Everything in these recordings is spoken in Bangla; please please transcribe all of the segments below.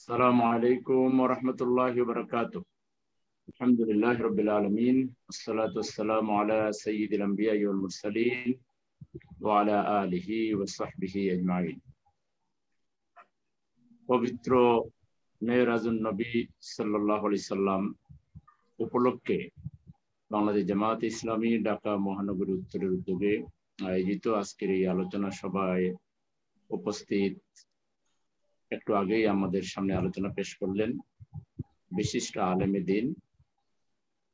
السلام عليكم ورحمة الله وبركاته الحمد لله رب العالمين الصلاة والسلام على سيد الأنبياء والمرسلين وعلى آله وصحبه أجمعين পবিত্র মেয়রাজুল নবী সাল্লাহ সাল্লাম উপলক্ষে বাংলাদেশ জামাত ইসলামী ঢাকা মহানগরী উত্তরের উদ্যোগে আয়োজিত আজকের এই আলোচনা সভায় উপস্থিত একটু আগেই আমাদের সামনে আলোচনা পেশ করলেন বিশিষ্ট আলমী দিন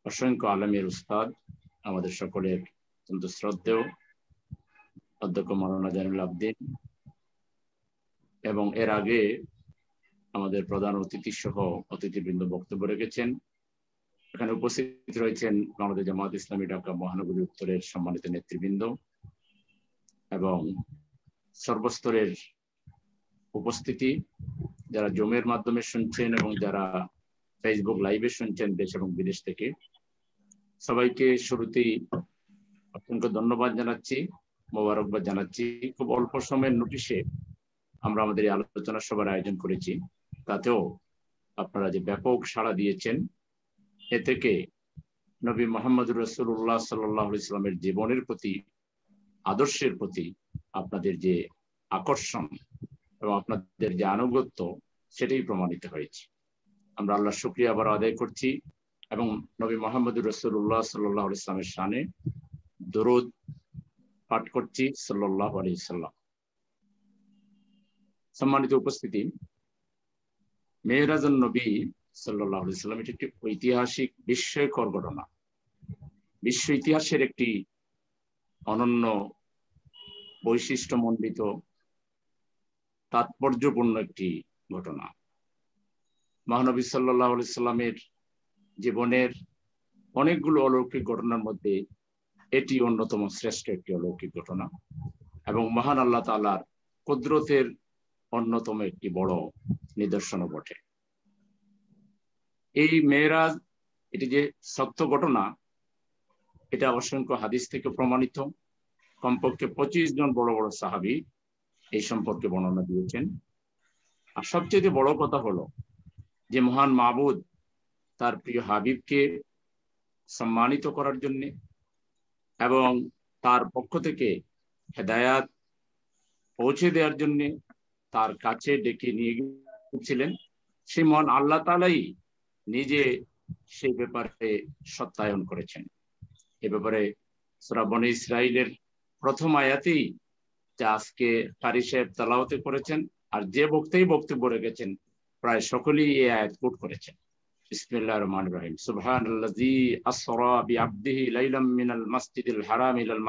অসংখ্য আলমীর উস্তাদ আমাদের সকলের অত্যন্ত শ্রদ্ধেয় অধ্যক্ষ মৌলানা জানুল আবদিন এবং এর আগে আমাদের প্রধান অতিথি সহ অতিথিবৃন্দ বক্তব্য রেখেছেন এখানে উপস্থিত রয়েছেন বাংলাদেশ জামাত ইসলামী ঢাকা মহানগরী উত্তরের সম্মানিত নেতৃবৃন্দ এবং সর্বস্তরের উপস্থিতি যারা জমের মাধ্যমে শুনছেন এবং যারা ফেসবুক লাইভে শুনছেন দেশ এবং বিদেশ থেকে সবাইকে শুরুতেই অত্যন্ত ধন্যবাদ জানাচ্ছি মোবারকবাদ জানাচ্ছি খুব অল্প সময়ের নোটিশে আমরা আমাদের এই আলোচনা সভার আয়োজন করেছি তাতেও আপনারা যে ব্যাপক সাড়া দিয়েছেন এ থেকে নবী মোহাম্মদ রসুল্লাহ সাল্লাহ ইসলামের জীবনের প্রতি আদর্শের প্রতি আপনাদের যে আকর্ষণ এবং আপনাদের যে আনুগত্য সেটাই প্রমাণিত হয়েছে আমরা আল্লাহ শুক্রিয়া আবার আদায় করছি এবং নবী মোহাম্মদ রসুল্লাহ সাল্লাহ ইসলামের সানে দরুদ পাঠ করছি সাল্লাহ আলি সাল্লাম সম্মানিত উপস্থিতি মেয়েরাজ নবী সাল্লাহ ইসলাম এটি একটি ঐতিহাসিক বিস্ময়কর ঘটনা বিশ্ব ইতিহাসের একটি অনন্য বৈশিষ্ট্যমণ্ডিত তাৎপর্যপূর্ণ একটি ঘটনা মহানবী সাল্লাহ সাল্লামের জীবনের অনেকগুলো অলৌকিক ঘটনার মধ্যে এটি অন্যতম শ্রেষ্ঠ একটি অলৌকিক ঘটনা এবং মহান আল্লাহ তালার কুদরতের অন্যতম একটি বড় নিদর্শনও বটে এই মেয়েরাজ এটি যে সত্য ঘটনা এটা অসংখ্য হাদিস থেকে প্রমাণিত কমপক্ষে পঁচিশ জন বড় বড় সাহাবি এই সম্পর্কে বর্ণনা দিয়েছেন আর সবচেয়ে বড় কথা হলো যে মহান মাবুদ তার প্রিয় হাবিবকে সম্মানিত করার জন্যে এবং তার পক্ষ থেকে হেদায়াত পৌঁছে দেওয়ার জন্যে তার কাছে ডেকে নিয়ে গিয়েছিলেন সেই মহান আল্লাহ তালাই নিজে সেই ব্যাপারে সত্যায়ন করেছেন এ ব্যাপারে সরাবন ইসরায়েলের প্রথম আয়াতেই যে আজকে কারি সাহেব তালাওতে করেছেন আর যে বক্তাই বক্তব্য রেখেছেন প্রায় সকলেই এই আয়াত কোট করেছেন বিসমিল্লাহ রহমান রহিম সুবহান আসরা লাইলাম মিনাল হারাম ইলাল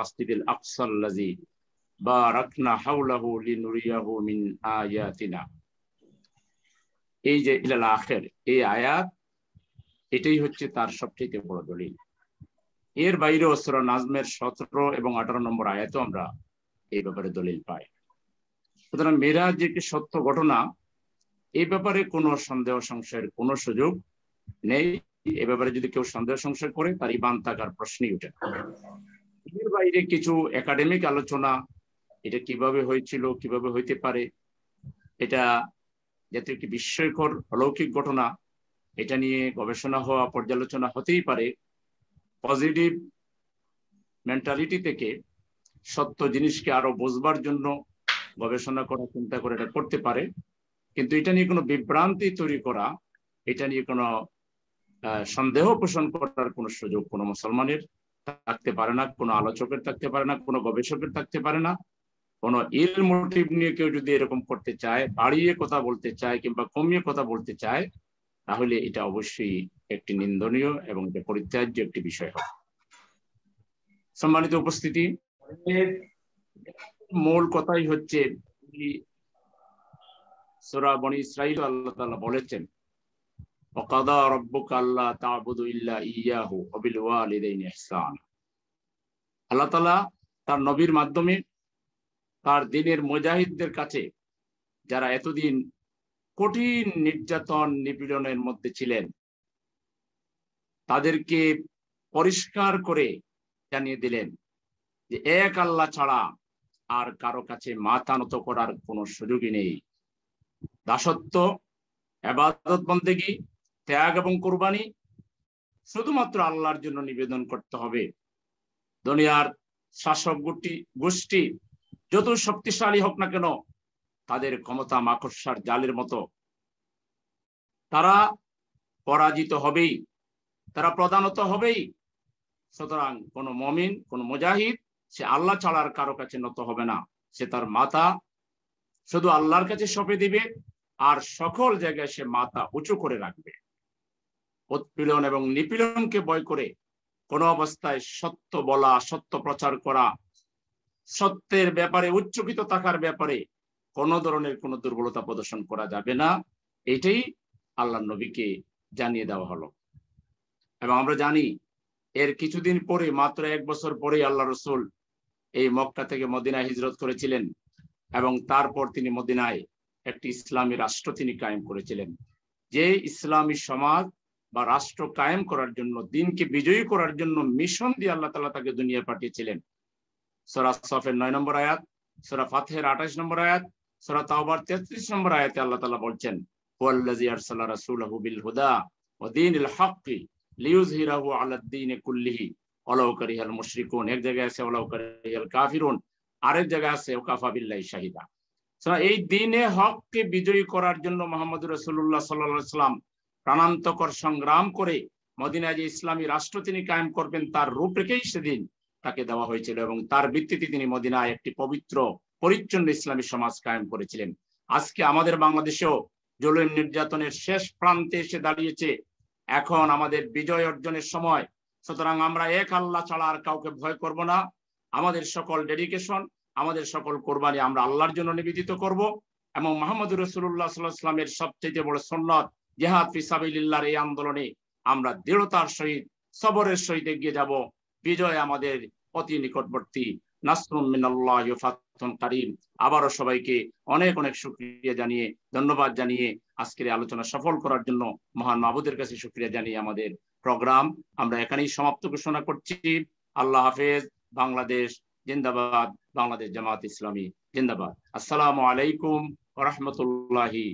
বারাকনা হাওলাহু লিনুরিয়াহু মিন আয়াতিনা এই যে ইলাল এই আয়াত এটাই হচ্ছে তার সবচেয়ে বড় দলিল এর বাইরে অস্ত্র নাজমের সতেরো এবং আঠারো নম্বর আয়াতও আমরা এই ব্যাপারে দলিল পায় সুতরাং মেয়েরাজ একটি সত্য ঘটনা এই ব্যাপারে কোনো সন্দেহ সংশয়ের কোনো সুযোগ নেই এ ব্যাপারে যদি কেউ সন্দেহ সংশয় করে তার ইবান থাকার প্রশ্নই উঠে এর বাইরে কিছু একাডেমিক আলোচনা এটা কিভাবে হয়েছিল কিভাবে হইতে পারে এটা যাতে একটি বিস্ময়কর অলৌকিক ঘটনা এটা নিয়ে গবেষণা হওয়া পর্যালোচনা হতেই পারে পজিটিভ মেন্টালিটি থেকে সত্য জিনিসকে আরো বোঝবার জন্য গবেষণা করা চিন্তা করে এটা করতে পারে কিন্তু এটা নিয়ে কোনো বিভ্রান্তি তৈরি করা এটা নিয়ে কোনো সন্দেহ পোষণ করার কোনো সুযোগ কোনো মুসলমানের থাকতে পারে না কোনো আলোচকের থাকতে পারে না কোনো গবেষকের থাকতে পারে না কোনো ইল মোটিভ নিয়ে কেউ যদি এরকম করতে চায় বাড়িয়ে কথা বলতে চায় কিংবা কমিয়ে কথা বলতে চায় তাহলে এটা অবশ্যই একটি নিন্দনীয় এবং এটা পরিত্যাজ্য একটি বিষয় হবে সম্মানিত উপস্থিতি মূল কথাই হচ্ছে বনি ইসরাইল আল্লাহ বলেছেন আল্লাহ তার নবীর মাধ্যমে তার দিনের মুজাহিদদের কাছে যারা এতদিন কঠিন নির্যাতন নিপীড়নের মধ্যে ছিলেন তাদেরকে পরিষ্কার করে জানিয়ে দিলেন যে এক আল্লাহ ছাড়া আর কারো কাছে মাথা নত করার কোনো সুযোগই নেই দাসত্ব আবাদত বন্দেগী ত্যাগ এবং কোরবানি শুধুমাত্র আল্লাহর জন্য নিবেদন করতে হবে দুনিয়ার শাসক গোষ্ঠী গোষ্ঠী যত শক্তিশালী হোক না কেন তাদের ক্ষমতা মাকসার জালের মতো তারা পরাজিত হবেই তারা প্রধানত হবেই সুতরাং কোন মমিন কোন মুজাহিদ সে আল্লাহ ছাড়া আর কারো কাছে নত হবে না সে তার মাতা শুধু আল্লাহর কাছে সঁপে দিবে আর সকল জায়গায় সে মাতা উঁচু করে রাখবে উৎপীড়ন এবং নিপীড়নকে বয় করে কোন অবস্থায় সত্য বলা সত্য প্রচার করা সত্যের ব্যাপারে উচ্চকিত থাকার ব্যাপারে কোন ধরনের কোন দুর্বলতা প্রদর্শন করা যাবে না এটাই আল্লাহ নবীকে জানিয়ে দেওয়া হলো এবং আমরা জানি এর কিছুদিন পরে মাত্র এক বছর পরে আল্লাহ রসুল এই মক্কা থেকে মদিনায় হিজরত করেছিলেন এবং তারপর তিনি মদিনায় একটি ইসলামী রাষ্ট্র তিনি কায়েম করেছিলেন যে ইসলামী সমাজ বা রাষ্ট্র কায়েম করার জন্য দিনকে বিজয়ী করার জন্য মিশন দিয়ে আল্লাহ তালা তাকে দুনিয়া পাঠিয়েছিলেন সোরা সফের নয় নম্বর আয়াত সোরা ফাতেহের আঠাশ নম্বর আয়াত সোরা তাওবার তেত্রিশ নম্বর আয়াতে আল্লাহ তালা বলছেন হুদা ওদিন হক লিউজ হিরাহু আলাদ্দিন কুল্লিহি অলাউকারিহাল মুশরিকুন এক জায়গায় আছে অলাউকারিহাল কাফিরুন আরেক জায়গায় আছে ওকাফা শাহিদা এই দিনে হককে বিজয়ী করার জন্য মোহাম্মদ রসুল্লাহ সাল্লাম প্রাণান্তকর সংগ্রাম করে মদিনায় যে ইসলামী রাষ্ট্র তিনি কায়েম করবেন তার রূপরেখেই সেদিন তাকে দেওয়া হয়েছিল এবং তার ভিত্তিতে তিনি মদিনায় একটি পবিত্র পরিচ্ছন্ন ইসলামী সমাজ কায়েম করেছিলেন আজকে আমাদের বাংলাদেশেও জলুম নির্যাতনের শেষ প্রান্তে এসে দাঁড়িয়েছে এখন আমাদের বিজয় অর্জনের সময় সুতরাং আমরা এক আল্লাহ ছাড়া আর কাউকে ভয় করব না আমাদের সকল ডেডিকেশন আমাদের সকল কোরবানি আমরা আল্লাহর জন্য নিবেদিত করব এবং মোহাম্মদ রসুল্লাহ সাল্লাহামের সবচেয়ে বড় সন্ন্যত জেহাদ ফিসাবিল্লার এই আন্দোলনে আমরা দৃঢ়তার সহিত সবরের সহিত এগিয়ে যাব বিজয় আমাদের অতি নিকটবর্তী নাসরুম মিনাল্লাহ আবারও সবাইকে অনেক অনেক সুক্রিয়া জানিয়ে ধন্যবাদ জানিয়ে আজকের আলোচনা সফল করার জন্য মহান মাহবুদের কাছে সুক্রিয়া জানিয়ে আমাদের প্রোগ্রাম আমরা এখানেই সমাপ্ত ঘোষণা করছি আল্লাহ হাফেজ বাংলাদেশ জিন্দাবাদ বাংলাদেশ জামাত ইসলামী জিন্দাবাদ আসসালামু আলাইকুম রহমতুল্লাহি